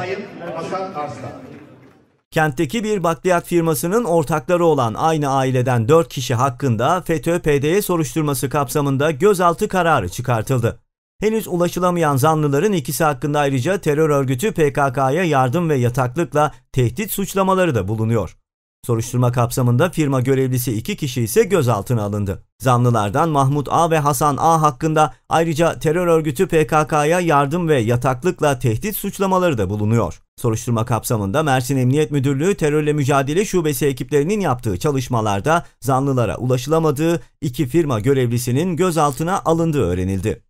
Sayın Hasan Arslan. Kentteki bir bakliyat firmasının ortakları olan aynı aileden 4 kişi hakkında FETÖ-PDY e soruşturması kapsamında gözaltı kararı çıkartıldı. Henüz ulaşılamayan zanlıların ikisi hakkında ayrıca terör örgütü PKK'ya yardım ve yataklıkla tehdit suçlamaları da bulunuyor. Soruşturma kapsamında firma görevlisi iki kişi ise gözaltına alındı. Zanlılardan Mahmut A ve Hasan A hakkında ayrıca terör örgütü PKK'ya yardım ve yataklıkla tehdit suçlamaları da bulunuyor. Soruşturma kapsamında Mersin Emniyet Müdürlüğü Terörle Mücadele Şubesi ekiplerinin yaptığı çalışmalarda zanlılara ulaşılamadığı iki firma görevlisinin gözaltına alındığı öğrenildi.